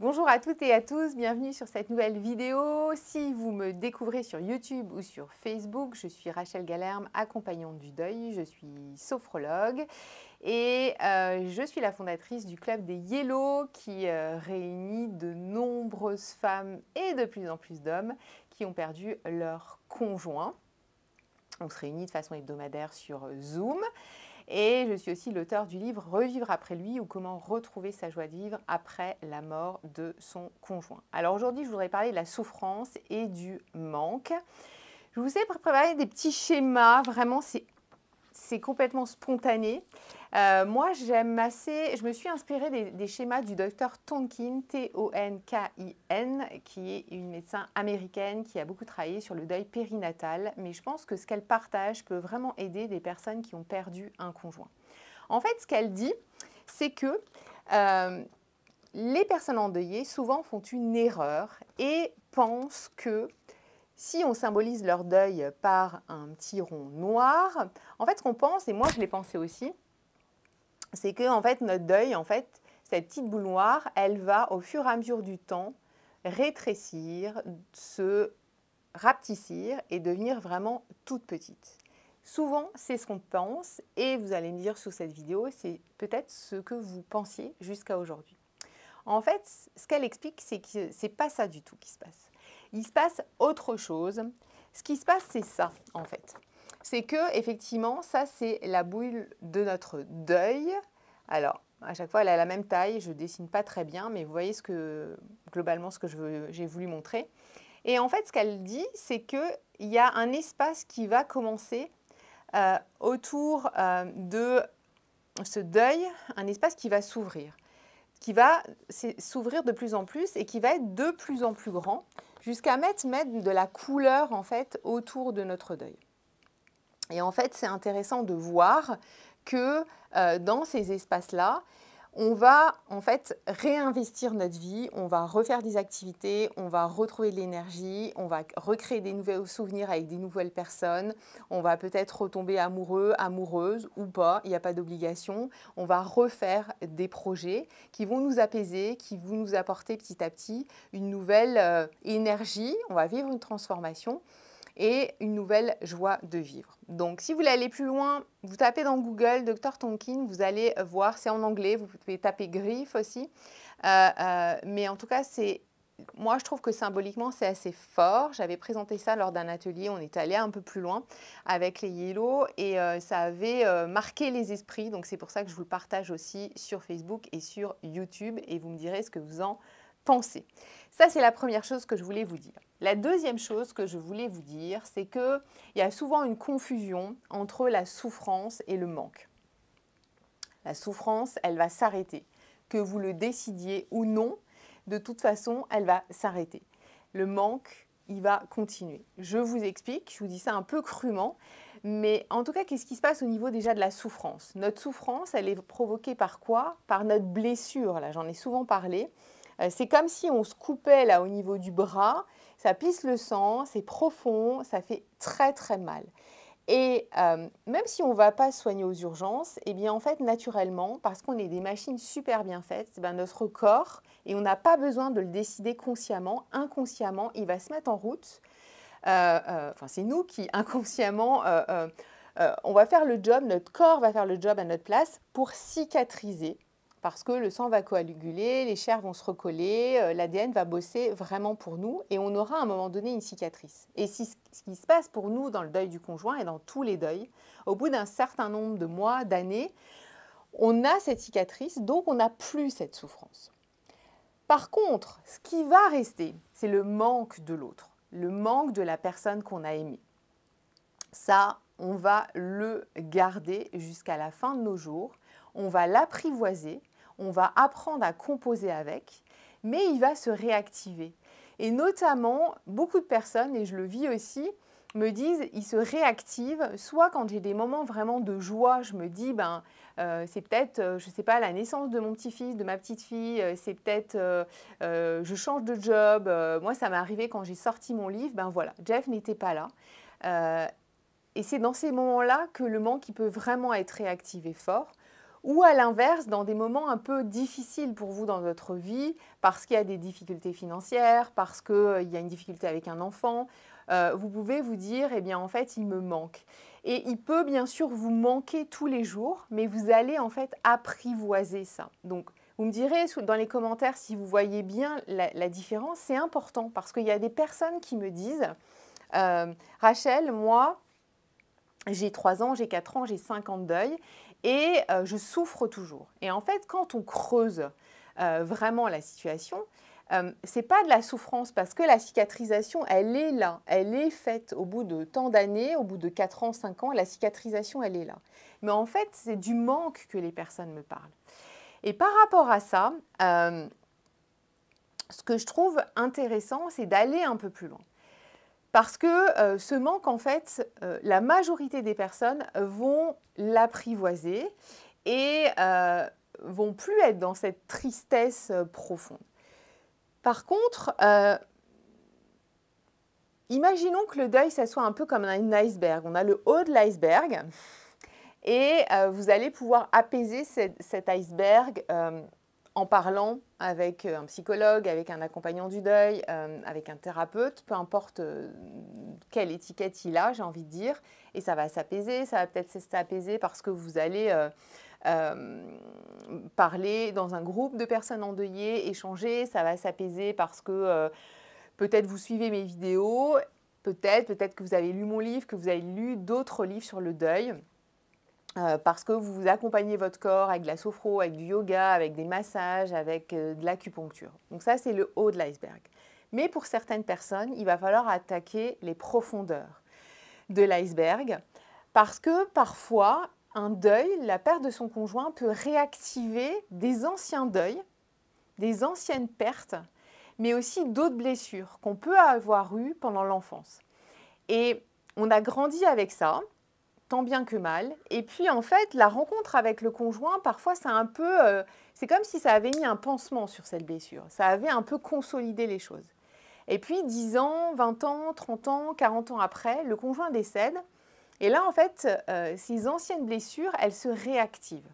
Bonjour à toutes et à tous, bienvenue sur cette nouvelle vidéo. Si vous me découvrez sur YouTube ou sur Facebook, je suis Rachel Galerme, accompagnante du deuil, je suis sophrologue et euh, je suis la fondatrice du club des Yellow qui euh, réunit de nombreuses femmes et de plus en plus d'hommes qui ont perdu leur conjoint. On se réunit de façon hebdomadaire sur Zoom et je suis aussi l'auteur du livre Revivre après lui ou comment retrouver sa joie de vivre après la mort de son conjoint. Alors aujourd'hui, je voudrais parler de la souffrance et du manque. Je vous ai préparé des petits schémas, vraiment c'est complètement spontané. Euh, moi, j'aime assez. Je me suis inspirée des, schémas du docteur Tonkin, T-O-N-K-I-N, qui est une médecin américaine qui a beaucoup travaillé sur le deuil périnatal. Mais je pense que ce qu'elle partage peut vraiment aider des personnes qui ont perdu un conjoint. En fait, ce qu'elle dit, c'est que euh, les personnes endeuillées souvent font une erreur et pensent que si on symbolise leur deuil par un petit rond noir, en fait, ce qu'on pense, et moi je l'ai pensé aussi, c'est que en fait notre deuil, en fait, cette petite boule noire, elle va au fur et à mesure du temps rétrécir, se rapetissir et devenir vraiment toute petite. Souvent, c'est ce qu'on pense et vous allez me dire sous cette vidéo, c'est peut-être ce que vous pensiez jusqu'à aujourd'hui. En fait, ce qu'elle explique, c'est que c'est pas ça du tout qui se passe. Il se passe autre chose. Ce qui se passe, c'est ça, en fait c'est que effectivement, ça c'est la bouille de notre deuil. Alors, à chaque fois, elle a la même taille. Je dessine pas très bien, mais vous voyez ce que globalement ce que j'ai voulu montrer. Et en fait, ce qu'elle dit, c'est que il y a un espace qui va commencer euh, autour euh, de ce deuil, un espace qui va s'ouvrir, qui va s'ouvrir de plus en plus et qui va être de plus en plus grand, jusqu'à mettre, mettre de la couleur en fait autour de notre deuil. Et en fait, c'est intéressant de voir que euh, dans ces espaces-là, on va en fait réinvestir notre vie, on va refaire des activités, on va retrouver de l'énergie, on va recréer des nouveaux souvenirs avec des nouvelles personnes, on va peut-être retomber amoureux, amoureuse ou pas, il n'y a pas d'obligation, on va refaire des projets qui vont nous apaiser, qui vont nous apporter petit à petit une nouvelle euh, énergie, on va vivre une transformation et une nouvelle joie de vivre. Donc si vous voulez aller plus loin, vous tapez dans Google Dr Tonkin, vous allez voir, c'est en anglais, vous pouvez taper griffe aussi. Euh, euh, mais en tout cas, c'est moi, je trouve que symboliquement, c'est assez fort. J'avais présenté ça lors d'un atelier. On est allé un peu plus loin avec les Yellow et euh, ça avait marqué les esprits. Donc, c'est pour ça que je vous le partage aussi sur Facebook et sur YouTube. Et vous me direz ce que vous en ça, c'est la première chose que je voulais vous dire. La deuxième chose que je voulais vous dire, c'est qu'il y a souvent une confusion entre la souffrance et le manque. La souffrance, elle va s'arrêter. Que vous le décidiez ou non, de toute façon, elle va s'arrêter. Le manque, il va continuer. Je vous explique, je vous dis ça un peu crûment, mais en tout cas, qu'est-ce qui se passe au niveau déjà de la souffrance Notre souffrance, elle est provoquée par quoi Par notre blessure, là j'en ai souvent parlé. Euh, c'est comme si on se coupait là au niveau du bras, ça pisse le sang, c'est profond, ça fait très très mal. Et euh, même si on ne va pas soigner aux urgences, eh bien en fait naturellement, parce qu'on est des machines super bien faites, eh ben, notre corps, et on n'a pas besoin de le décider consciemment, inconsciemment, il va se mettre en route. Euh, c'est nous qui inconsciemment, on va faire le job, notre corps va faire le job à notre place pour cicatriser parce que le sang va coaguler, les chairs vont se recoller, euh, l'ADN va bosser vraiment pour nous et on aura à un moment donné une cicatrice. Et si ce qui se passe pour nous dans le deuil du conjoint et dans tous les deuils, au bout d'un certain nombre de mois, d'années, on a cette cicatrice, donc on n'a plus cette souffrance. Par contre, ce qui va rester, c'est le manque de l'autre, le manque de la personne qu'on a aimée. Ça, on va le garder jusqu'à la fin de nos jours, on va l'apprivoiser on va apprendre à composer avec, mais il va se réactiver. Et notamment, beaucoup de personnes, et je le vis aussi, me disent, il se réactive, soit quand j'ai des moments vraiment de joie, je me dis, ben, euh, c'est peut-être, euh, je ne sais pas, la naissance de mon petit-fils, de ma petite-fille, euh, c'est peut-être, je change de job. moi, ça m'est arrivé quand j'ai sorti mon livre, ben voilà, Jeff n'était pas là. et c'est dans ces moments-là que le manque peut vraiment être réactivé fort ou à l'inverse, dans des moments un peu difficiles pour vous dans votre vie, parce qu'il y a des difficultés financières, parce qu'il euh, y a une difficulté avec un enfant, euh, vous pouvez vous dire, eh bien en fait, il me manque. Et il peut bien sûr vous manquer tous les jours, mais vous allez en fait apprivoiser ça. Donc, vous me direz dans les commentaires si vous voyez bien la, différence, c'est important, parce qu'il y a des personnes qui me disent, euh, Rachel, moi, j'ai 3 ans, j'ai 4 ans, j'ai 5 ans de deuil et euh, je souffre toujours. Et en fait, quand on creuse euh, vraiment la situation, ce euh, c'est pas de la souffrance parce que la cicatrisation, elle est là, elle est faite au bout de tant d'années, au bout de 4 ans, 5 ans, la cicatrisation, elle est là. Mais en fait, c'est du manque que les personnes me parlent. Et par rapport à ça, ce que je trouve intéressant, c'est d'aller un peu plus loin. Parce que euh, ce manque, en fait, euh, la majorité des personnes vont l'apprivoiser et euh, vont plus être dans cette tristesse profonde. Par contre, imaginons que le deuil, ça soit un peu comme un iceberg. On a le haut de l'iceberg et vous allez pouvoir apaiser cet iceberg en parlant avec euh, un psychologue, avec un accompagnant du deuil, euh, avec un thérapeute, peu importe euh, quelle étiquette il a, j'ai envie de dire, et ça va s'apaiser, ça va peut-être s'apaiser parce que vous allez parler dans un groupe de personnes endeuillées, échanger, ça va s'apaiser parce que peut-être vous suivez mes vidéos, peut-être, peut-être que vous avez lu mon livre, que vous avez lu d'autres livres sur le deuil. Euh, parce que vous accompagnez votre corps avec de la sophro, avec du yoga, avec des massages, avec euh, de l'acupuncture. Donc ça, c'est le haut de l'iceberg. Mais pour certaines personnes, il va falloir attaquer les profondeurs de l'iceberg, parce que parfois, un deuil, la perte de son conjoint peut réactiver des anciens deuils, des anciennes pertes, mais aussi d'autres blessures qu'on peut avoir eues pendant l'enfance. Et on a grandi avec ça, tant bien que mal. Et puis en fait, la rencontre avec le conjoint, parfois, c'est un peu, euh, c'est comme si ça avait mis un pansement sur cette blessure. Ça avait un peu consolidé les choses. Et puis 10 ans, 20 ans, 30 ans, 40 ans après, le conjoint décède. Et là, en fait, euh, ces anciennes blessures, elles se réactivent.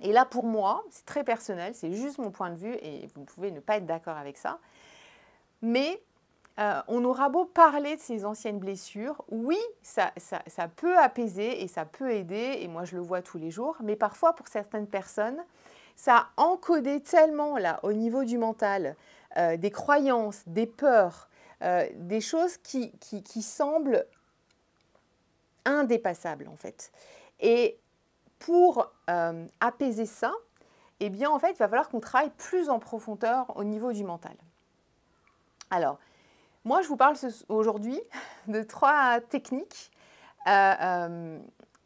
Et là, pour moi, c'est très personnel, c'est juste mon point de vue et vous pouvez ne pas être d'accord avec ça. Mais euh, on aura beau parler de ces anciennes blessures, oui, ça, peut apaiser et ça peut aider, et moi je le vois tous les jours, mais parfois pour certaines personnes, ça a encodé tellement là au niveau du mental euh, des croyances, des peurs, euh, des choses qui, semblent indépassables en fait. Et pour apaiser ça, eh bien en fait, il va falloir qu'on travaille plus en profondeur au niveau du mental. Alors, moi, je vous parle aujourd'hui de trois techniques. Euh, euh,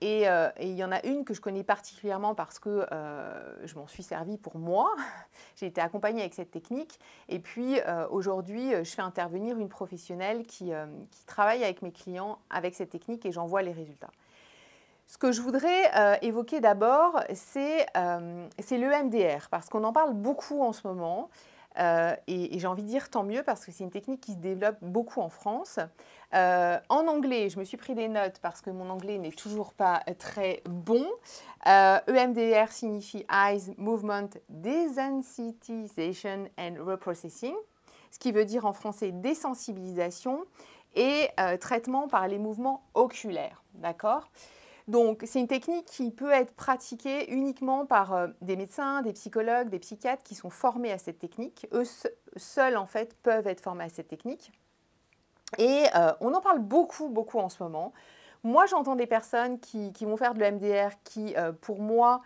euh, et, il y en a une que je connais particulièrement parce que je m'en suis servie pour moi. J'ai été accompagnée avec cette technique. Et puis aujourd'hui, je fais intervenir une professionnelle qui, travaille avec mes clients avec cette technique et j'en vois les résultats. Ce que je voudrais évoquer d'abord, c'est le l'EMDR, parce qu'on en parle beaucoup en ce moment. Euh, et, j'ai envie de dire tant mieux parce que c'est une technique qui se développe beaucoup en France. Euh, en anglais, je me suis pris des notes parce que mon anglais n'est toujours pas très bon. EMDR euh, e signifie Eyes Movement Desensitization and Reprocessing, ce qui veut dire en français désensibilisation et traitement par les mouvements oculaires. D'accord donc c'est une technique qui peut être pratiquée uniquement par euh, des médecins, des psychologues, des psychiatres qui sont formés à cette technique. Eux seuls en fait peuvent être formés à cette technique. Et euh, on en parle beaucoup, beaucoup en ce moment. Moi, j'entends des personnes qui, vont faire de l'EMDR qui, euh, pour moi,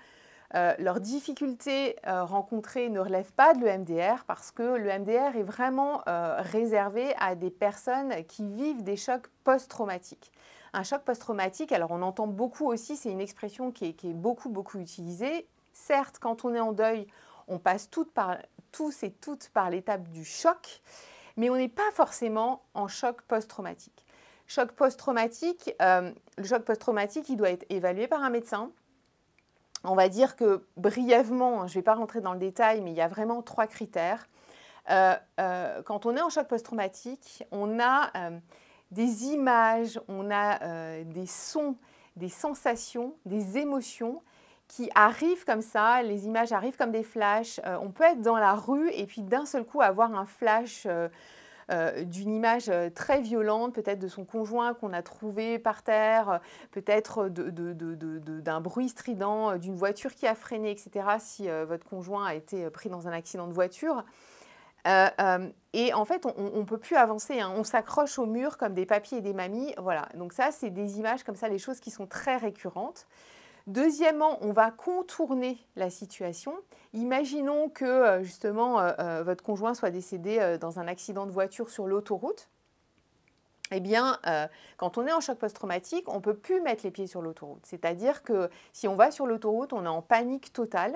leurs difficultés rencontrées ne relèvent pas de l'EMDR parce que l'EMDR est vraiment réservé à des personnes qui vivent des chocs post-traumatiques. Un choc post-traumatique, alors on entend beaucoup aussi, c'est une expression qui est, beaucoup, beaucoup utilisée. Certes, quand on est en deuil, on passe toutes tous et toutes par l'étape du choc, mais on n'est pas forcément en choc post-traumatique. Choc post-traumatique, euh, le choc post-traumatique, il doit être évalué par un médecin. On va dire que brièvement, hein, je ne vais pas rentrer dans le détail, mais il y a vraiment trois critères. Euh, euh, quand on est en choc post-traumatique, on a des images, on a euh, des sons, des sensations, des émotions qui arrivent comme ça, les images arrivent comme des flashs. Euh, on peut être dans la rue et puis d'un seul coup avoir un flash euh, d'une image très violente, peut-être de son conjoint qu'on a trouvé par terre, peut-être d'un bruit strident, d'une voiture qui a freiné, etc. si votre conjoint a été pris dans un accident de voiture. Euh, euh, et en fait, on ne peut plus avancer. Hein. On s'accroche au mur comme des papiers et des mamies. Voilà. Donc ça, c'est des images comme ça, les choses qui sont très récurrentes. Deuxièmement, on va contourner la situation. Imaginons que euh, justement votre conjoint soit décédé dans un accident de voiture sur l'autoroute eh bien, euh, quand on est en choc post-traumatique, on ne peut plus mettre les pieds sur l'autoroute. C'est-à-dire que si on va sur l'autoroute, on est en panique totale.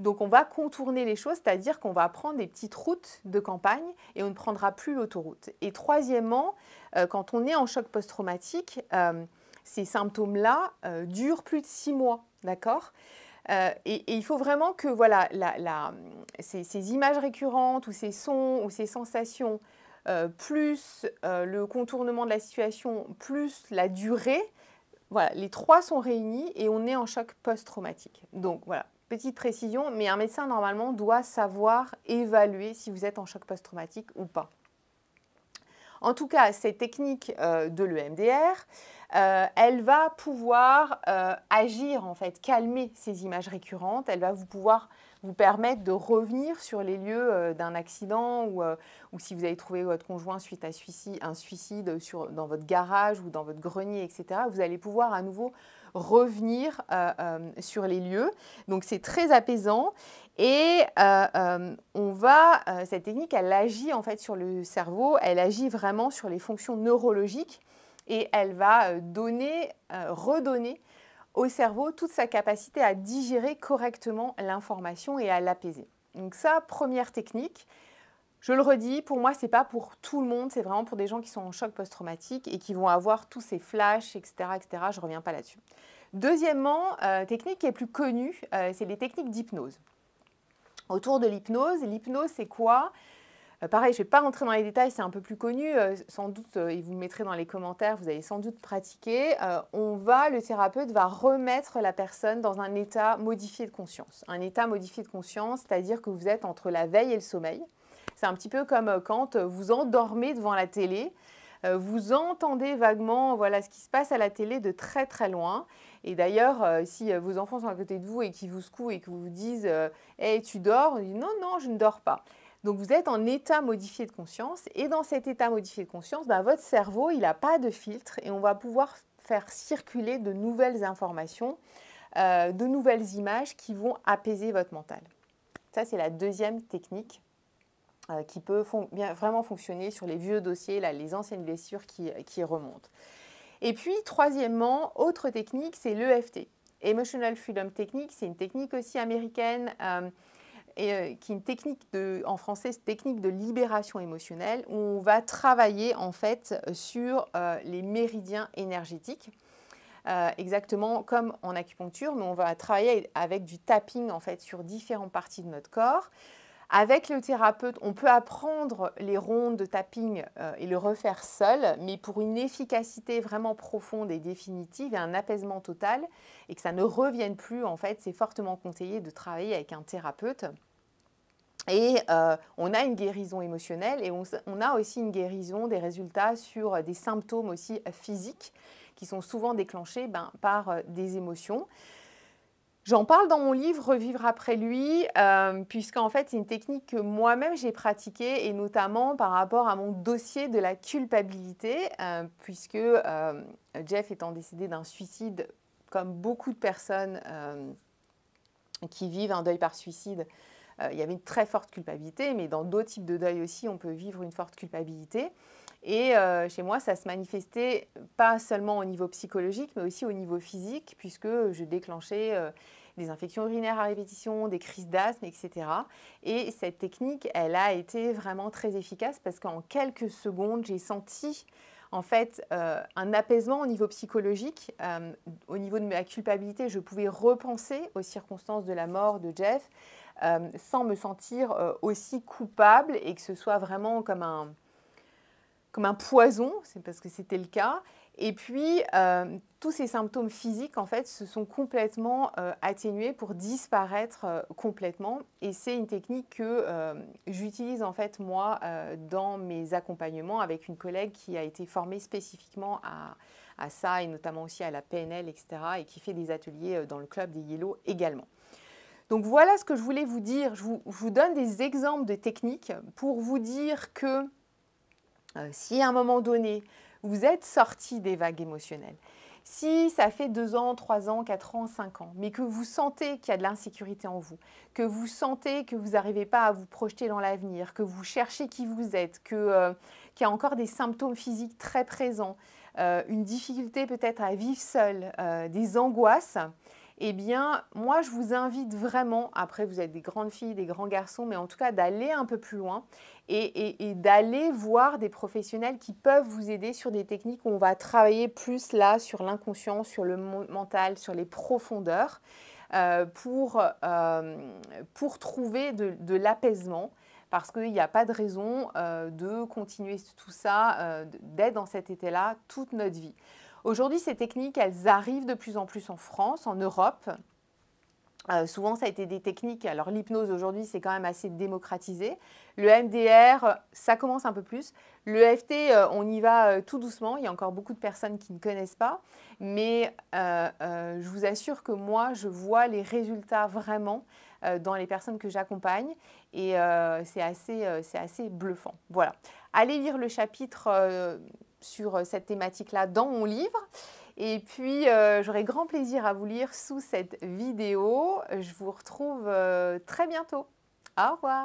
Donc, on va contourner les choses, c'est-à-dire qu'on va prendre des petites routes de campagne et on ne prendra plus l'autoroute. Et troisièmement, euh, quand on est en choc post-traumatique, euh, ces symptômes-là durent plus de six mois, d'accord et, il faut vraiment que voilà, ces, images récurrentes ou ces sons ou ces sensations euh, plus euh, le contournement de la situation, plus la durée, les trois sont réunis et on est en choc post-traumatique. Donc voilà, petite précision, mais un médecin normalement doit savoir évaluer si vous êtes en choc post-traumatique ou pas. En tout cas, cette technique euh, de l'EMDR, elle va pouvoir agir en fait, calmer ces images récurrentes, elle va vous pouvoir vous de revenir sur les lieux euh, d'un accident euh, ou, si vous avez trouvé votre conjoint suite à suicide, un suicide sur, dans votre garage ou dans votre grenier, etc., vous allez pouvoir à nouveau revenir euh, sur les lieux. Donc c'est très apaisant et on va cette technique elle agit en fait sur le cerveau, elle agit vraiment sur les fonctions neurologiques et elle va donner redonner au cerveau toute sa capacité à digérer correctement l'information et à l'apaiser. Donc ça, première technique. Je le redis, pour moi, c'est pas pour tout le monde, c'est vraiment pour des gens qui sont en choc post-traumatique et qui vont avoir tous ces flashs, etc., etc. Je reviens pas là-dessus. Deuxièmement, euh, technique qui est plus connue, euh, c'est les techniques d'hypnose. Autour de l'hypnose, l'hypnose, c'est quoi euh, pareil, je ne vais pas rentrer dans les détails, c'est un peu plus connu. Euh, sans doute, euh, et vous le mettrez dans les commentaires, vous avez sans doute pratiqué. on va, le thérapeute va remettre la personne dans un état modifié de conscience. Un état modifié de conscience, c'est-à-dire que vous êtes entre la veille et le sommeil. C'est un petit peu comme quand vous endormez devant la télé. Vous entendez vaguement voilà, ce qui se passe à la télé de très très loin. Et d'ailleurs, si vos enfants sont à côté de vous et qu'ils vous secouent et que vous disent eh, tu dors ?⁇ Non, non, je ne dors pas ⁇ donc vous êtes en état modifié de conscience et dans cet état modifié de conscience, bah, votre cerveau, il n'a pas de filtre et on va pouvoir faire circuler de nouvelles informations, euh, de nouvelles images qui vont apaiser votre mental. Ça, c'est la deuxième technique euh, qui peut bien, vraiment fonctionner sur les vieux dossiers, là, les anciennes blessures qui, remontent. Et puis, troisièmement, autre technique, c'est l'EFT. Emotional Freedom Technique, c'est une technique aussi américaine. Euh, euh, qui est une technique en français, technique de libération émotionnelle, où on va travailler en fait sur euh, les méridiens énergétiques. Euh, exactement comme en acupuncture, mais on va travailler avec du tapping en fait sur différentes parties de notre corps. Avec le thérapeute, on peut apprendre les rondes de tapping euh, et le refaire seul, mais pour une efficacité vraiment profonde et définitive et un apaisement total, et que ça ne revienne plus, en fait, c'est fortement conseillé de travailler avec un thérapeute. Et euh, on a une guérison émotionnelle et on, a aussi une guérison des résultats sur des symptômes aussi physiques qui sont souvent déclenchés ben, par euh, des émotions. J'en parle dans mon livre Revivre après lui, euh, puisqu'en fait c'est une technique que moi-même j'ai pratiquée et notamment par rapport à mon dossier de la culpabilité, euh, puisque euh, Jeff étant décédé d'un suicide, comme beaucoup de personnes qui vivent un deuil par suicide, il y avait une très forte culpabilité, mais dans d'autres types de deuil aussi, on peut vivre une forte culpabilité. Et euh, chez moi, ça se manifestait pas seulement au niveau psychologique, mais aussi au niveau physique, puisque je déclenchais euh, des infections urinaires à répétition, des crises d'asthme, etc. Et cette technique, elle a été vraiment très efficace parce qu'en quelques secondes, j'ai senti en fait euh, un apaisement au niveau psychologique. au niveau de ma culpabilité, je pouvais repenser aux circonstances de la mort de Jeff sans me sentir aussi coupable et que ce soit vraiment comme un comme un poison, c'est parce que c'était le cas. Et puis, euh, tous ces symptômes physiques, en fait, se sont complètement euh, atténués pour disparaître euh, complètement. Et c'est une technique que j'utilise, en fait, moi, dans mes accompagnements avec une collègue qui a été formée spécifiquement à, ça, et notamment aussi à la PNL, etc., et qui fait des ateliers dans le club des Yellow également. Donc voilà ce que je voulais vous dire. je vous donne des exemples de techniques pour vous dire que euh, si à un moment donné, vous êtes sorti des vagues émotionnelles, si ça fait deux ans, trois ans, 4 ans, 5 ans, mais que vous sentez qu'il y a de l'insécurité en vous, que vous sentez que vous n'arrivez pas à vous projeter dans l'avenir, que vous cherchez qui vous êtes, euh, qu'il y a encore des symptômes physiques très présents, euh, une difficulté peut-être à vivre seul, des angoisses, eh bien, moi, je vous invite vraiment, après, vous êtes des grandes filles, des grands garçons, mais en tout cas, d'aller un peu plus loin et, d'aller voir des professionnels qui peuvent vous aider sur des techniques où on va travailler plus là sur l'inconscient, sur le mental, sur les profondeurs, euh, euh, pour, trouver de, l'apaisement parce qu'il n'y a pas de raison euh, de continuer tout ça, d'être dans cet état-là toute notre vie. Aujourd'hui, ces techniques, elles arrivent de plus en plus en France, en Europe. Euh, souvent, ça a été des techniques. Alors, l'hypnose aujourd'hui, c'est quand même assez démocratisé. Le MDR, ça commence un peu plus. Le FT, euh, on y va euh, tout doucement. Il y a encore beaucoup de personnes qui ne connaissent pas. Mais je vous assure que moi, je vois les résultats vraiment dans les personnes que j'accompagne. Et c'est assez, assez bluffant. Voilà. Allez lire le chapitre sur euh, cette thématique-là dans mon livre. Et puis, euh, j'aurai grand plaisir à vous lire sous cette vidéo. Je vous retrouve euh, très bientôt. Au revoir